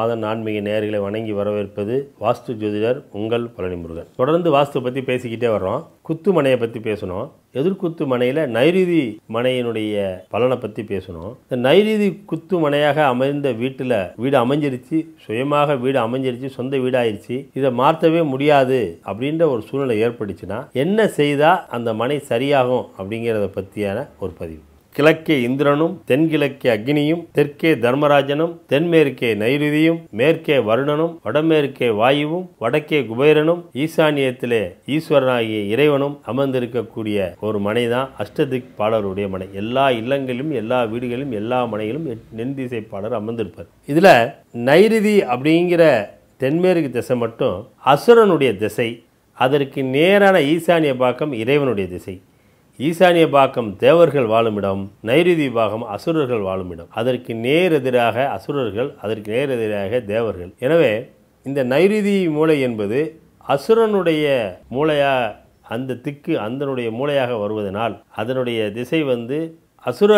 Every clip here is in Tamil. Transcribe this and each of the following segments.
ஆதன் ஆன்மீக நேர்களை வணங்கி வரவேற்பது வாஸ்து ஜோதிடர் உங்கள் பழனிமுருகன் தொடர்ந்து வாஸ்து பற்றி பேசிக்கிட்டே வர்றோம் குத்து மனையை பற்றி பேசணும் எதிர்குத்து மனையில் நைரீதி மனையினுடைய பலனை பற்றி பேசணும் இந்த நைரீதி குத்து மனையாக அமைந்த வீட்டில் வீடு அமைஞ்சிருச்சு சுயமாக வீடு அமைஞ்சிருச்சு சொந்த வீடாயிருச்சு இதை மாற்றவே முடியாது அப்படின்ற ஒரு சூழ்நிலை ஏற்பட்டுச்சுன்னா என்ன செய்தால் அந்த மனை சரியாகும் அப்படிங்கிறத பற்றியான ஒரு பதிவு கிழக்கே இந்திரனும் தென்கிழக்கே அக்னியும் தெற்கே தர்மராஜனும் தென்மேற்கே நைருதியும் மேற்கே வருணனும் வடமேற்கே வாயுவும் வடக்கே குபேரனும் ஈசானியத்திலே ஈஸ்வரனாகிய இறைவனும் அமர்ந்திருக்கக்கூடிய ஒரு மனைதான் அஷ்டதிக் பாடருடைய மனை எல்லா இல்லங்களிலும் எல்லா வீடுகளிலும் எல்லா மனையிலும் நென்திசை பாடர் அமர்ந்திருப்பார் இதில் நைருதி அப்படிங்கிற தென்மேற்கு திசை மட்டும் அசுரனுடைய திசை அதற்கு நேரான ஈசானிய பாக்கம் இறைவனுடைய திசை ஈசானிய பாக்கம் தேவர்கள் வாழுமிடம் நைருதி பாகம் அசுரர்கள் வாழுமிடம் அதற்கு நேரெதிராக அசுரர்கள் அதற்கு நேரெதிராக தேவர்கள் எனவே இந்த நைருதி மூளை என்பது அசுரனுடைய மூளையா அந்த திக்கு அந்தனுடைய மூளையாக வருவதனால் அதனுடைய திசை வந்து அசுர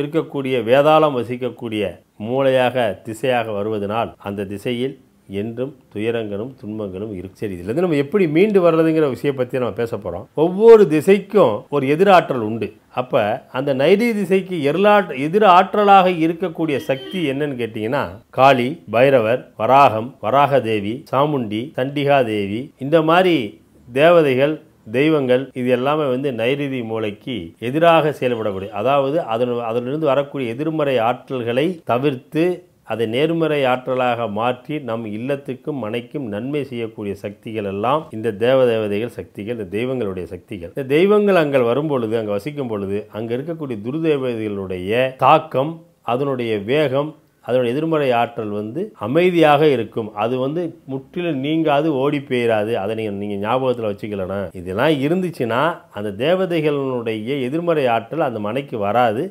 இருக்கக்கூடிய வேதாளம் வசிக்கக்கூடிய மூளையாக திசையாக வருவதனால் அந்த திசையில் என்றும் துயரங்களும் துன்பங்களும் இருக்கு சரி இதுலேருந்து நம்ம எப்படி மீண்டு வர்றதுங்கிற விஷயம் பற்றி நம்ம பேச போகிறோம் ஒவ்வொரு திசைக்கும் ஒரு எதிராற்றல் உண்டு அப்போ அந்த நைதி திசைக்கு எருளா எதிர் ஆற்றலாக இருக்கக்கூடிய சக்தி என்னன்னு கேட்டிங்கன்னா காளி பைரவர் வராகம் வராக தேவி சாமுண்டி தண்டிகா தேவி இந்த மாதிரி தேவதைகள் தெய்வங்கள் இது எல்லாமே வந்து நைரிதி மூளைக்கு எதிராக செயல்படக்கூடிய அதாவது அதன் அதிலிருந்து வரக்கூடிய எதிர்மறை ஆற்றல்களை தவிர்த்து அதை நேர்மறை ஆற்றலாக மாற்றி நம் இல்லத்துக்கும் மனைக்கும் நன்மை செய்யக்கூடிய சக்திகள் எல்லாம் இந்த தேவ தேவதைகள் சக்திகள் இந்த தெய்வங்களுடைய சக்திகள் இந்த தெய்வங்கள் அங்கே வரும் பொழுது அங்கே வசிக்கும் பொழுது அங்கே இருக்கக்கூடிய துருதேவதைகளுடைய தாக்கம் அதனுடைய வேகம் அதனுடைய எதிர்மறை ஆற்றல் வந்து அமைதியாக இருக்கும் அது வந்து முற்றிலும் நீங்காது ஓடி போயிடாது அதை நீங்கள் நீங்கள் ஞாபகத்தில் வச்சுக்கலாம் இதெல்லாம் இருந்துச்சுன்னா அந்த தேவதைகளுடைய எதிர்மறை ஆற்றல் அந்த மனைக்கு வராது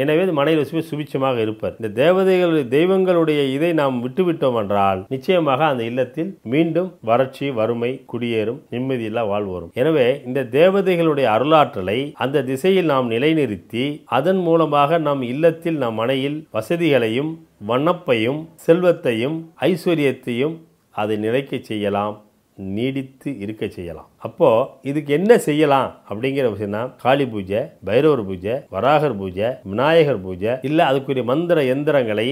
எனவே மனைவி ருசி சுபிச்சமாக இருப்பர் இந்த தேவதைகள் தெய்வங்களுடைய இதை நாம் விட்டுவிட்டோம் என்றால் நிச்சயமாக அந்த இல்லத்தில் மீண்டும் வறட்சி வறுமை குடியேறும் நிம்மதியில்லா வாழ்வோரும் எனவே இந்த தேவதைகளுடைய அருளாற்றலை அந்த திசையில் நாம் நிலைநிறுத்தி அதன் மூலமாக நம் இல்லத்தில் நம் மனையில் வசதிகளையும் வண்ணப்பையும் செல்வத்தையும் ஐஸ்வர்யத்தையும் அதை நிலைக்க செய்யலாம் நீடித்து இருக்க செய்யலாம் அப்போது இதுக்கு என்ன செய்யலாம் அப்படிங்கிற விஷயம்னா காளி பூஜை பைரவர் பூஜை வராகர் பூஜை விநாயகர் பூஜை இல்லை அதுக்குரிய மந்திர எந்திரங்களை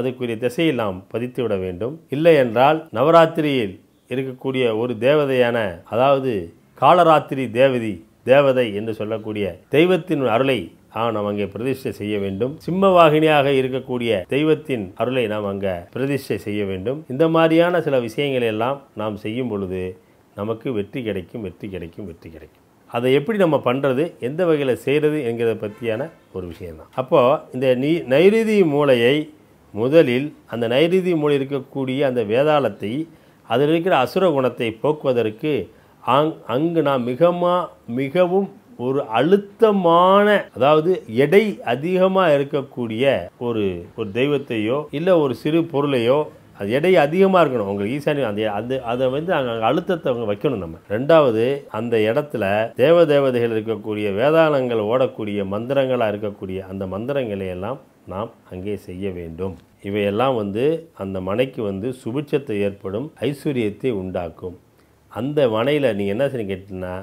அதுக்குரிய திசையில் நாம் பதித்து விட வேண்டும் இல்லை என்றால் நவராத்திரியில் இருக்கக்கூடிய ஒரு தேவதையான அதாவது காலராத்திரி தேவதி தேவதை என்று சொல்லக்கூடிய தெய்வத்தின் அருளை ஆனால் நாம் அங்கே பிரதிஷ்டை செய்ய வேண்டும் சிம்ம வாகினியாக இருக்கக்கூடிய தெய்வத்தின் அருளை நாம் அங்கே பிரதிஷ்டை செய்ய வேண்டும் இந்த மாதிரியான சில விஷயங்களை எல்லாம் நாம் செய்யும் பொழுது நமக்கு வெற்றி கிடைக்கும் வெற்றி கிடைக்கும் வெற்றி கிடைக்கும் அதை எப்படி நம்ம பண்ணுறது எந்த வகையில் செய்கிறது என்கிறத பற்றியான ஒரு விஷயந்தான் அப்போது இந்த நீ நைருதி மூளையை முதலில் அந்த நைருதி மூளை இருக்கக்கூடிய அந்த வேதாளத்தை அதில் இருக்கிற அசுர குணத்தை போக்குவதற்கு அங் அங்கு நாம் மிகமாக மிகவும் ஒரு அழுத்தமான அதாவது எடை அதிகமாக இருக்கக்கூடிய ஒரு ஒரு தெய்வத்தையோ இல்லை ஒரு சிறு பொருளையோ அது எடை அதிகமாக இருக்கணும் உங்களுக்கு ஈசானி அந்த அது அதை வந்து அங்கே அழுத்தத்தை அவங்க வைக்கணும் நம்ம ரெண்டாவது அந்த இடத்துல தேவ தேவதைகள் இருக்கக்கூடிய வேதாளங்கள் ஓடக்கூடிய மந்திரங்களாக இருக்கக்கூடிய அந்த மந்திரங்களை எல்லாம் நாம் அங்கே செய்ய வேண்டும் இவையெல்லாம் வந்து அந்த மனைக்கு வந்து சுபிட்சத்தை ஏற்படும் ஐஸ்வர்யத்தை உண்டாக்கும் அந்த மனையில் நீங்கள் என்ன செய்ய கேட்டிங்கன்னா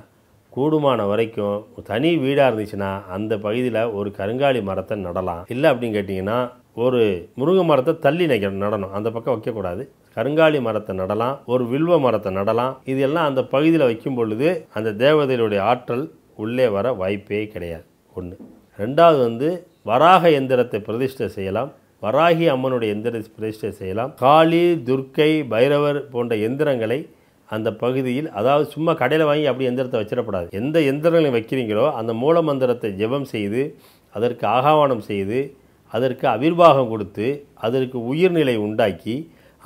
கூடுமான வரைக்கும் தனி வீடாக இருந்துச்சுன்னா அந்த பகுதியில் ஒரு கருங்காலி மரத்தை நடலாம் இல்லை அப்படின்னு கேட்டிங்கன்னா ஒரு முருங்கை மரத்தை தள்ளி நினைக்க நடணும் அந்த பக்கம் வைக்கக்கூடாது கருங்காலி மரத்தை நடலாம் ஒரு வில்வ மரத்தை நடலாம் இது எல்லாம் அந்த பகுதியில் வைக்கும் பொழுது அந்த தேவதைகளுடைய ஆற்றல் உள்ளே வர வாய்ப்பே கிடையாது ஒன்று ரெண்டாவது வந்து வராக எந்திரத்தை பிரதிஷ்டை செய்யலாம் வராகி அம்மனுடைய எந்திர பிரதிஷ்டை செய்யலாம் காளி துர்க்கை பைரவர் போன்ற எந்திரங்களை அந்த பகுதியில் அதாவது சும்மா கடையில் வாங்கி அப்படி எந்திரத்தை வச்சிடப்படாது எந்த எந்திரங்களை வைக்கிறீங்களோ அந்த மூல மந்திரத்தை ஜெபம் செய்து அதற்கு ஆகாவானம் செய்து அதற்கு அவிர்வாகம் கொடுத்து அதற்கு உயிர்நிலை உண்டாக்கி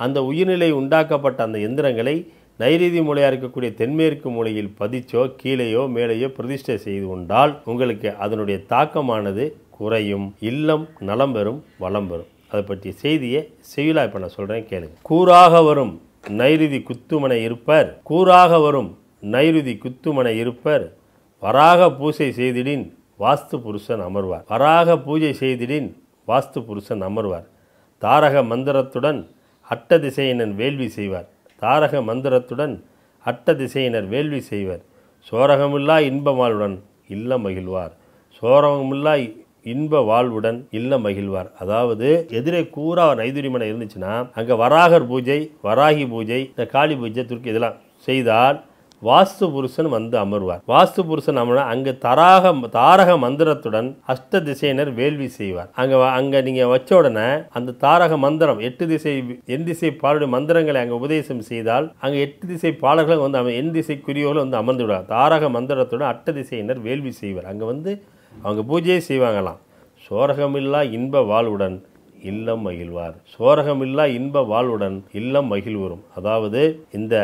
அந்த உயிர்நிலை உண்டாக்கப்பட்ட அந்த எந்திரங்களை நைரீதி மூலையாக இருக்கக்கூடிய தென்மேற்கு மூலையில் பதிச்சோ கீழேயோ மேலேயோ பிரதிஷ்டை செய்து கொண்டால் உங்களுக்கு அதனுடைய தாக்கமானது குறையும் இல்லம் நலம் பெறும் வளம் பெறும் அதை பற்றிய செய்தியை செவிலாக இப்போ நான் சொல்கிறேன் கேளுங்க கூறாக வரும் நைருதி குத்துமனை இருப்பர் கூறாக வரும் நைருதி குத்துமனை இருப்பர் வராக பூசை செய்திடின் வாஸ்து புருஷன் அமர்வார் வராக பூஜை செய்திடின் வாஸ்து புருஷன் அமர்வார் தாரக மந்திரத்துடன் அட்ட திசையினர் வேள்வி செய்வார் தாரக மந்திரத்துடன் அட்ட திசையினர் வேள்வி செய்வர் சோரகமில்லா இன்பமாளுடன் இல்ல மகிழ்வார் சோரகமில்லா இன்ப வாழ்வுடன் இல்ல மகிழ்வார் அதாவது எதிரே கூறா நைதுரிமனை இருந்துச்சுன்னா அங்கே வராகர் பூஜை வராகி பூஜை இந்த காளி பூஜை துர்க்கி இதெல்லாம் செய்தால் வாஸ்து புருஷன் வந்து அமர்வார் வாஸ்து புருஷன் அமர அங்கு தராக தாரக மந்திரத்துடன் அஷ்ட திசையினர் வேள்வி செய்வார் அங்க அங்க நீங்க வச்ச உடனே அந்த தாரக மந்திரம் எட்டு திசை என் திசை பாலுடைய மந்திரங்களை அங்க உபதேசம் செய்தால் அங்க எட்டு திசை பாலர்களும் வந்து எண் திசைக்குரியவர்கள் வந்து அமர்ந்து விடுவார் தாரக மந்திரத்துடன் அட்ட திசையினர் வேள்வி செய்வார் அங்க வந்து அவங்க பூஜையை செய்வாங்களாம் சோரகமில்லா இன்ப வாழ்வுடன் இல்லம் மகிழ்வார் சோரகமில்லா இன்ப வாழ்வுடன் இல்லம் மகிழ்வரும் அதாவது இந்த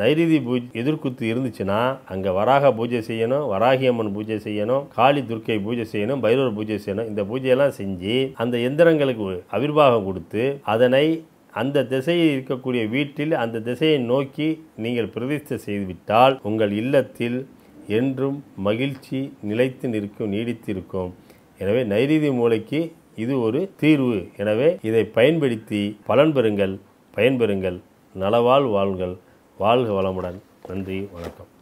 நைரிதி பூஜ் எதிர்குத்து இருந்துச்சுன்னா அங்கே வராக பூஜை செய்யணும் வராகி அம்மன் பூஜை செய்யணும் காளி துர்க்கை பூஜை செய்யணும் பைரவர் பூஜை செய்யணும் இந்த பூஜையெல்லாம் செஞ்சு அந்த எந்திரங்களுக்கு அவிர்வாகம் கொடுத்து அதனை அந்த திசையில் இருக்கக்கூடிய வீட்டில் அந்த திசையை நோக்கி நீங்கள் பிரதிஷ்டை செய்துவிட்டால் உங்கள் இல்லத்தில் என்றும் மகிழ்ச்சி நிலைத்து நிற்கும் நீடித்திருக்கும் எனவே நைரீதி மூளைக்கு இது ஒரு தீர்வு எனவே இதை பயன்படுத்தி பலன் பெறுங்கள் பயன்பெறுங்கள் நலவாழ் வாழ்கள் வாழ்க வளமுடன் நன்றி வணக்கம்